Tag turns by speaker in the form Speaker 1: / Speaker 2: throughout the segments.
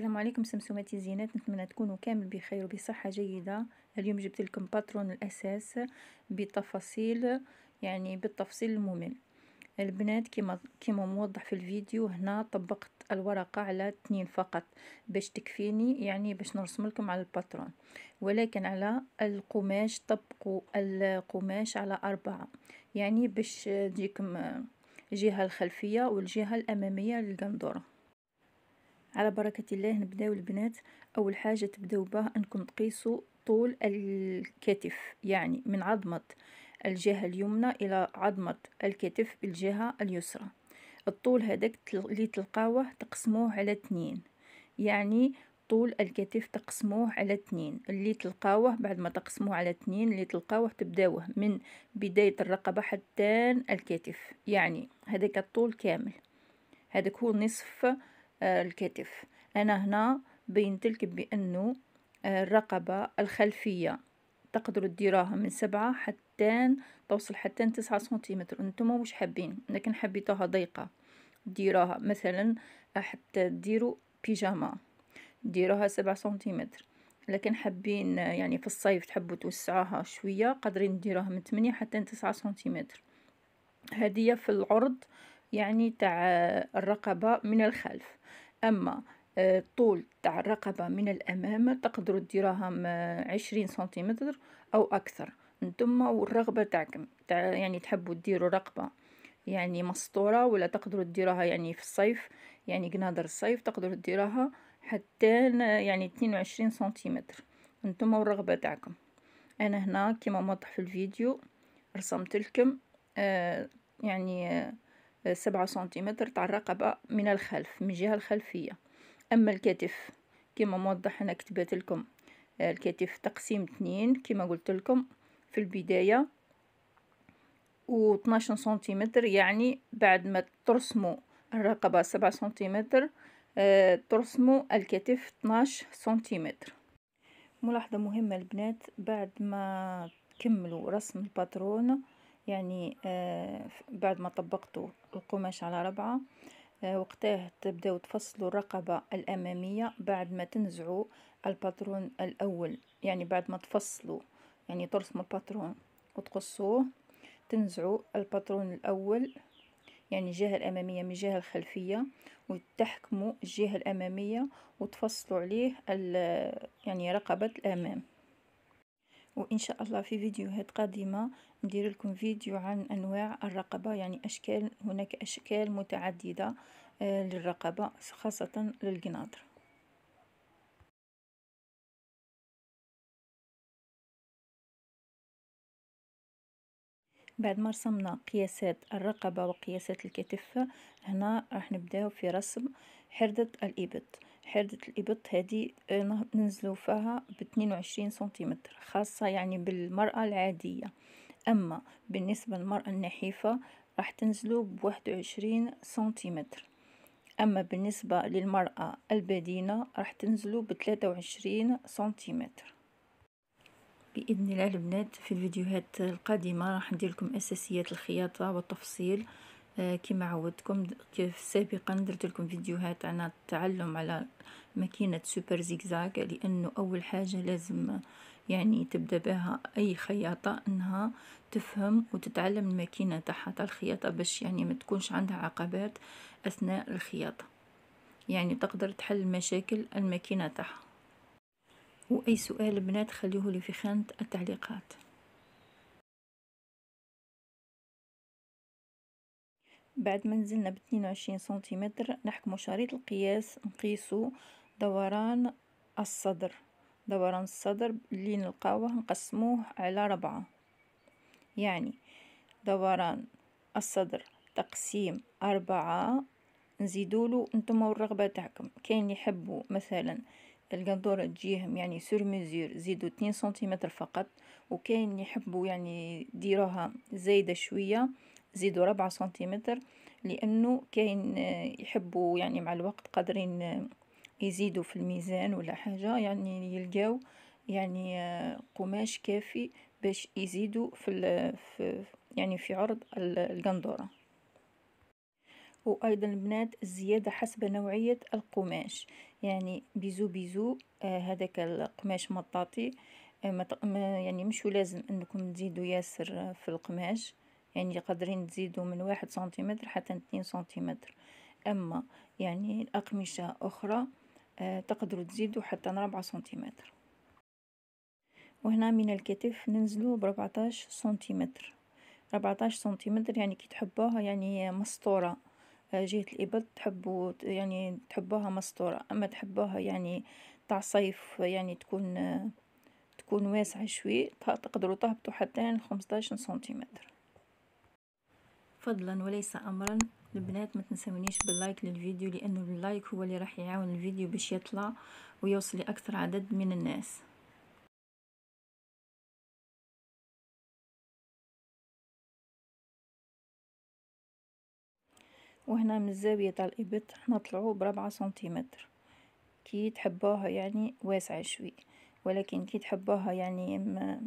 Speaker 1: السلام عليكم سمسوماتي الزينات نتمنى تكونوا كامل بخير وبصحه جيده اليوم جبت لكم باترون الاساس بتفاصيل يعني بالتفصيل الممل البنات كما كما موضح في الفيديو هنا طبقت الورقة على اثنين فقط باش تكفيني يعني باش نرسم لكم على الباترون ولكن على القماش طبقوا القماش على أربعة يعني باش تجيكم الجهة الخلفية والجهة الأمامية للقندورة على بركة الله نبداو البنات أول حاجة تبداو بها أنكم تقيسوا طول الكتف يعني من عظمة الجهة اليمنى إلى عظمة الكتف بالجهة اليسرى الطول هذاك اللي تلقاوه تقسموه على اثنين يعني طول الكتف تقسموه على اثنين اللي تلقاوه بعد ما تقسموه على اثنين اللي تلقاوه تبداوه من بداية الرقبة حتى الكتف يعني هذاك الطول كامل هذاك هو نصف آه، الكتف أنا هنا بينت لك بأنه آه، الرقبة الخلفية تقدروا ديروها من سبعة حتى توصل حتى تسعة سنتيمتر انتم واش حابين لكن حبيتوها ضيقة ديروها مثلا آه، حتى ديروا بيجاما ديروها سبعة سنتيمتر لكن حابين يعني في الصيف تحبوا توسعوها شوية قادرين ديروها من 8 حتى 9 سنتيمتر هدية في العرض يعني تاع الرقبة من الخلف أما الطول آه، تاع الرقبة من الأمام تقدروا ديروها آه، عشرين سنتيمتر أو أكثر نتوما والرغبة تاعكم تاع يعني تحبوا ديروا رقبة يعني مسطورة ولا تقدروا ديروها يعني في الصيف يعني قنادر الصيف تقدروا ديروها حتى آه، يعني 22 سنتيمتر نتوما والرغبة تاعكم أنا هنا كيما موضح في الفيديو رسمت لكم آه يعني آه سبعة سنتيمتر تاع الرقبة من الخلف من الجهة الخلفية أما الكتف كما موضح أنا كتبت لكم آه، الكتف تقسيم اثنين كما قلت لكم في البداية و 12 سنتيمتر يعني بعد ما ترسموا الرقبة سبعة سنتيمتر آه، ترسموا الكتف 12 سنتيمتر ملاحظة مهمة البنات بعد ما تكملوا رسم الباترون يعني آه، بعد ما طبقتوا القماش على ربعة آه، وقتاه تبداو تفصلوا الرقبة الأمامية بعد ما تنزعوا الباترون الأول يعني بعد ما تفصلوا يعني ترسموا الباترون وتقصوه تنزعوا الباترون الأول يعني الجهة الأمامية من الجهة الخلفية وتحكموا الجهة الأمامية وتفصلوا عليه يعني رقبة الأمام وإن شاء الله في فيديوهات قادمة ندير لكم فيديو عن أنواع الرقبة يعني أشكال هناك أشكال متعددة آه، للرقبة خاصة للقناطر بعد ما رسمنا قياسات الرقبة وقياسات الكتف هنا راح نبداو في رسم حردة الإبط حردة الإبط هذه ننزلو فيها ب 22 سنتيمتر خاصة يعني بالمرأة العادية أما بالنسبة للمرأة النحيفة راح تنزلو بواحد 21 سنتيمتر أما بالنسبة للمرأة البدينة راح تنزلو ب 23 سنتيمتر باذن الله البنات في الفيديوهات القادمه راح ندير لكم اساسيات الخياطه والتفصيل آه، كما عودتكم كيف سابقا درت لكم فيديوهات عن التعلم على ماكينه سوبر زيكزاك لانه اول حاجه لازم يعني تبدا بها اي خياطه انها تفهم وتتعلم الماكينه تاعها تاع الخياطه باش يعني ما تكونش عندها عقبات اثناء الخياطه يعني تقدر تحل مشاكل الماكينه تاعها وأي سؤال البنات خليه لي في خانة التعليقات بعد ما نزلنا ب 22 سنتيمتر نحكمو شريط القياس نقيسو دوران الصدر دوران الصدر اللي نلقاوه نقسموه على ربعة يعني دوران الصدر تقسيم أربعة نزيدولو نتوما والرغبة تاعكم كاين يحبوا مثلا القندوره تجيهم يعني سور مزير زيدوا 2 سنتيمتر فقط وكاين اللي يحبوا يعني ديروها زايدة شوية زيدوا ربعة سنتيمتر لأنه كاين آه، يحبوا يعني مع الوقت قادرين آه، يزيدوا في الميزان ولا حاجة يعني يلقاو يعني آه، قماش كافي باش يزيدوا في, في يعني في عرض القندوره وأيضا البنات الزيادة حسب نوعية القماش يعني بيزو بيزو آه هذاك القماش مطاطي آه ما يعني مش لازم أنكم تزيدوا ياسر آه، في القماش يعني قادرين تزيدوا من واحد سنتيمتر حتى اثنين سنتيمتر أما يعني أقمشة أخرى آه تقدروا تزيدوا حتى ربعة سنتيمتر وهنا من الكتف ننزلوا بربعتاش سنتيمتر ربعتاش سنتيمتر يعني كي تحبوها يعني مسطورة جهة الإبل تحبوا يعني تحبوها مسطورة أما تحبوها يعني تاع صيف يعني تكون تكون واسعة شوي تقدروا تهبطوا حتى 15 سنتيمتر فضلا وليس أمرا البنات ما تنسونيش باللايك للفيديو لأنه اللايك هو اللي راح يعاون الفيديو باش يطلع ويوصل لأكثر عدد من الناس وهنا من الزاوية تاع الإبط طلعو بربعة سنتيمتر كي تحبوها يعني واسعة شوي ولكن كي تحبوها يعني ما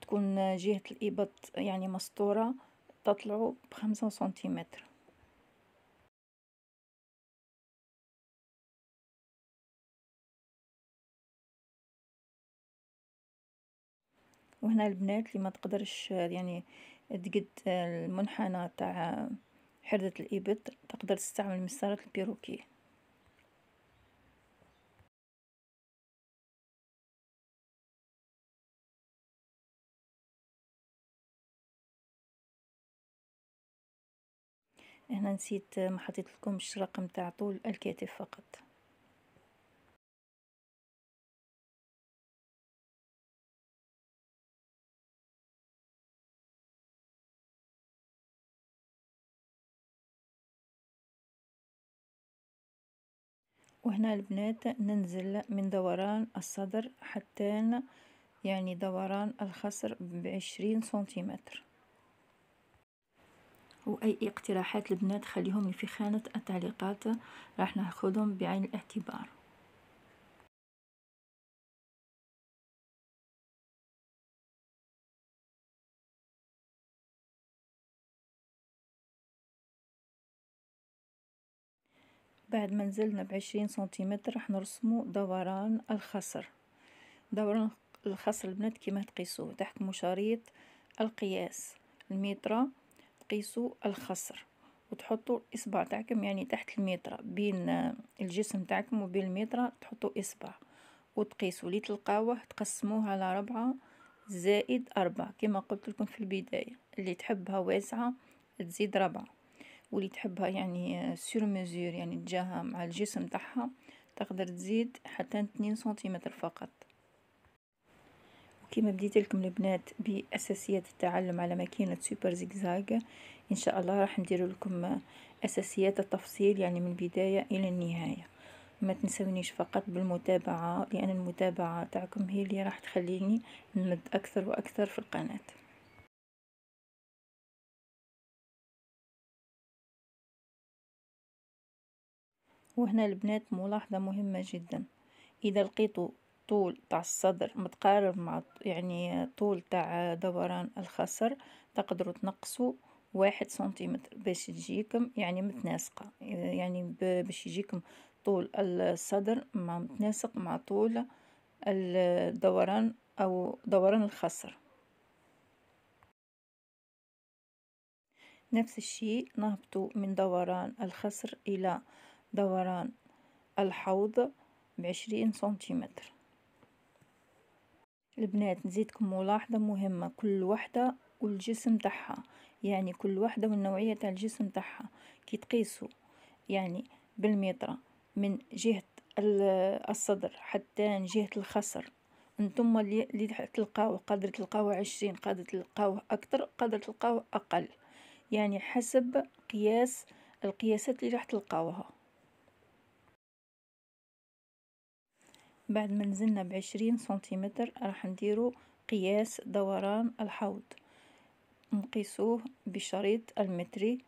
Speaker 1: تكون جهة الإبط يعني مسطورة تطلعو بخمسة سنتيمتر وهنا البنات اللي ما تقدرش يعني تقد المنحنى تاع حردة الإبط تقدر تستعمل مسطرة البيروكي
Speaker 2: هنا نسيت ما حطيت لكم الشراق متاع طول الكتف فقط
Speaker 1: وهنا البنات ننزل من دوران الصدر حتى يعني دوران الخصر بعشرين سنتيمتر واي اقتراحات البنات خليهم في خانة التعليقات راح ناخذهم بعين الاعتبار بعد ما نزلنا بعشرين سنتيمتر راح نرسمو دوران الخصر دوران الخصر البنات كيما تقيسوه تحكمو شريط القياس المترا تقيسو الخصر وتحطو الاصبع تاعكم يعني تحت المترا بين الجسم تاعكم وبين المترا تحطو اصبع وتقيسو لي تلقاوه تقسموه على ربعة زائد أربعة كما قلت لكم في البداية اللي تحبها واسعة تزيد ربعة واللي تحبها يعني سور مزور يعني تجاهها مع الجسم تاعها تقدر تزيد حتى 2 سنتيمتر فقط كما بديت لكم البنات باساسيات التعلم على ماكينه سوبر زيكزاك ان شاء الله راح ندير لكم اساسيات التفصيل يعني من البدايه الى النهايه ما تنسونيش فقط بالمتابعه لان المتابعه تاعكم هي اللي راح تخليني نمد اكثر واكثر في القناه وهنا البنات ملاحظة مهمة جدا إذا لقيتوا طول تاع الصدر متقارب مع يعني طول تاع دوران الخصر تقدروا تنقصوا واحد سنتيمتر باش تجيكم يعني متناسقة يعني باش يجيكم طول الصدر مع متناسق مع طول الدوران أو دوران الخصر نفس الشيء نهبطوا من دوران الخصر إلى دوران الحوض بعشرين سنتيمتر البنات نزيدكم ملاحظة مهمة كل وحدة والجسم تاعها يعني كل وحدة والنوعية تاع الجسم تاعها كي تقيسوا يعني بالميطرة من جهة الصدر حتى جهة الخصر انتم اللي تلقاو قادر تلقاو عشرين قادر تلقاو اكتر قادر تلقاو اقل يعني حسب قياس القياسات اللي راح تلقاوها بعد ما نزلنا بعشرين سنتيمتر راح نديرو قياس دوران الحوض نقيسوه بشريط المتري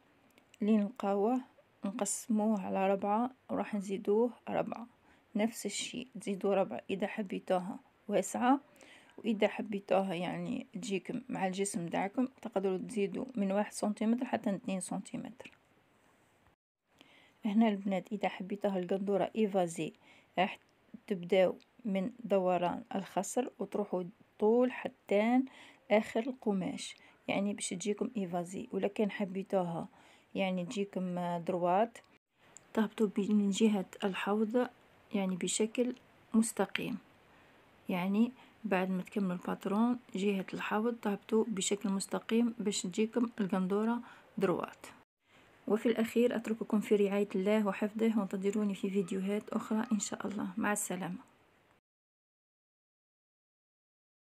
Speaker 1: اللي نلقاوه نقسموه على ربعة وراح نزيدوه ربعة نفس الشيء تزيدوا ربع إذا حبيتوها واسعة وإذا حبيتوها يعني تجيكم مع الجسم تاعكم تقدروا تزيدوا من واحد سنتيمتر حتى اثنين سنتيمتر هنا البنات إذا حبيتوها القندورة إيفازي راح تبداو من دوران الخصر وتروحوا طول حتى اخر القماش يعني باش تجيكم ايفازي ولا كان حبيتوها يعني تجيكم آه، دروات تهبطوا من جهة الحوض يعني بشكل مستقيم يعني بعد ما تكملوا الباترون جهة الحوض تهبطوا بشكل مستقيم باش تجيكم القندورة دروات وفي الأخير أترككم في رعاية الله وحفظه وانتظروني في فيديوهات أخرى إن شاء الله مع السلامة